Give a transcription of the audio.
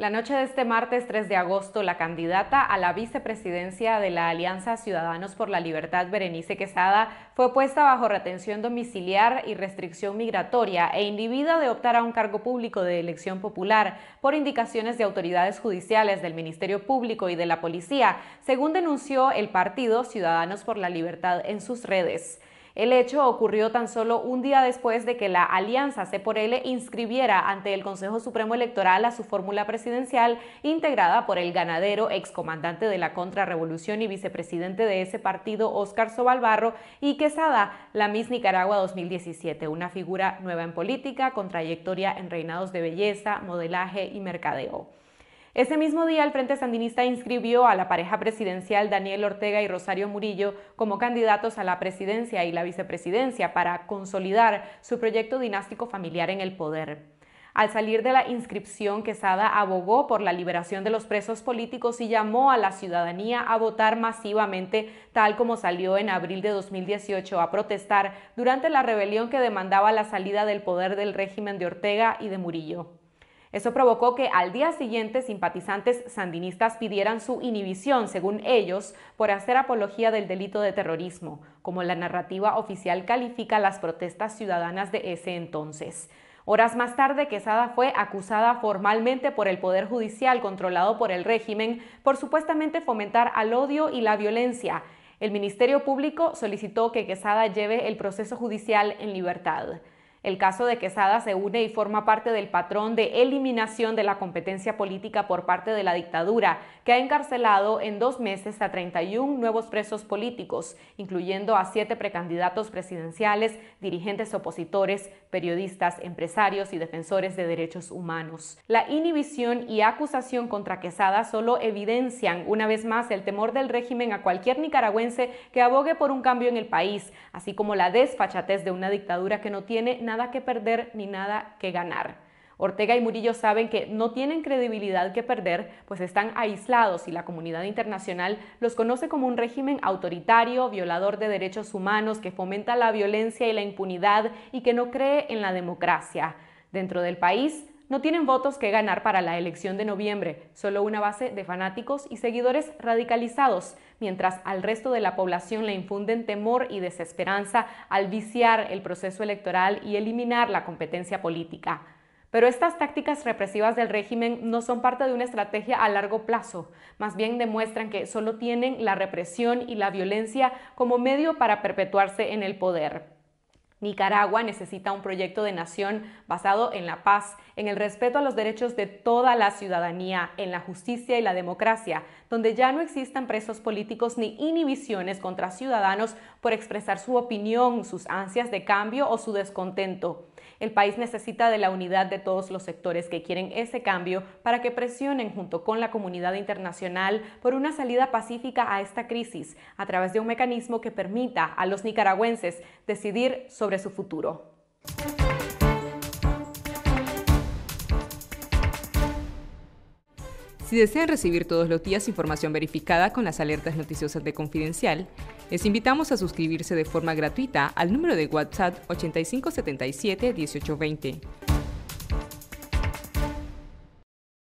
La noche de este martes 3 de agosto, la candidata a la vicepresidencia de la Alianza Ciudadanos por la Libertad, Berenice Quesada, fue puesta bajo retención domiciliar y restricción migratoria e inhibida de optar a un cargo público de elección popular por indicaciones de autoridades judiciales, del Ministerio Público y de la Policía, según denunció el partido Ciudadanos por la Libertad en sus redes. El hecho ocurrió tan solo un día después de que la alianza C por L inscribiera ante el Consejo Supremo Electoral a su fórmula presidencial integrada por el ganadero excomandante de la contrarrevolución y vicepresidente de ese partido, Óscar Sobalbarro, y Quesada, la Miss Nicaragua 2017, una figura nueva en política, con trayectoria en reinados de belleza, modelaje y mercadeo. Ese mismo día, el Frente Sandinista inscribió a la pareja presidencial Daniel Ortega y Rosario Murillo como candidatos a la presidencia y la vicepresidencia para consolidar su proyecto dinástico familiar en el poder. Al salir de la inscripción, Quesada abogó por la liberación de los presos políticos y llamó a la ciudadanía a votar masivamente, tal como salió en abril de 2018 a protestar durante la rebelión que demandaba la salida del poder del régimen de Ortega y de Murillo. Eso provocó que al día siguiente simpatizantes sandinistas pidieran su inhibición, según ellos, por hacer apología del delito de terrorismo, como la narrativa oficial califica las protestas ciudadanas de ese entonces. Horas más tarde, Quesada fue acusada formalmente por el Poder Judicial controlado por el régimen por supuestamente fomentar al odio y la violencia. El Ministerio Público solicitó que Quesada lleve el proceso judicial en libertad. El caso de Quesada se une y forma parte del patrón de eliminación de la competencia política por parte de la dictadura, que ha encarcelado en dos meses a 31 nuevos presos políticos, incluyendo a siete precandidatos presidenciales, dirigentes opositores, periodistas, empresarios y defensores de derechos humanos. La inhibición y acusación contra Quesada solo evidencian una vez más el temor del régimen a cualquier nicaragüense que abogue por un cambio en el país, así como la desfachatez de una dictadura que no tiene nada que perder ni nada que ganar. Ortega y Murillo saben que no tienen credibilidad que perder, pues están aislados y la comunidad internacional los conoce como un régimen autoritario, violador de derechos humanos, que fomenta la violencia y la impunidad y que no cree en la democracia. Dentro del país, no tienen votos que ganar para la elección de noviembre, solo una base de fanáticos y seguidores radicalizados, mientras al resto de la población le infunden temor y desesperanza al viciar el proceso electoral y eliminar la competencia política. Pero estas tácticas represivas del régimen no son parte de una estrategia a largo plazo, más bien demuestran que solo tienen la represión y la violencia como medio para perpetuarse en el poder. Nicaragua necesita un proyecto de nación basado en la paz, en el respeto a los derechos de toda la ciudadanía, en la justicia y la democracia, donde ya no existan presos políticos ni inhibiciones contra ciudadanos por expresar su opinión, sus ansias de cambio o su descontento. El país necesita de la unidad de todos los sectores que quieren ese cambio para que presionen junto con la comunidad internacional por una salida pacífica a esta crisis a través de un mecanismo que permita a los nicaragüenses decidir sobre su futuro. Si desean recibir todos los días información verificada con las alertas noticiosas de Confidencial, les invitamos a suscribirse de forma gratuita al número de WhatsApp 8577 1820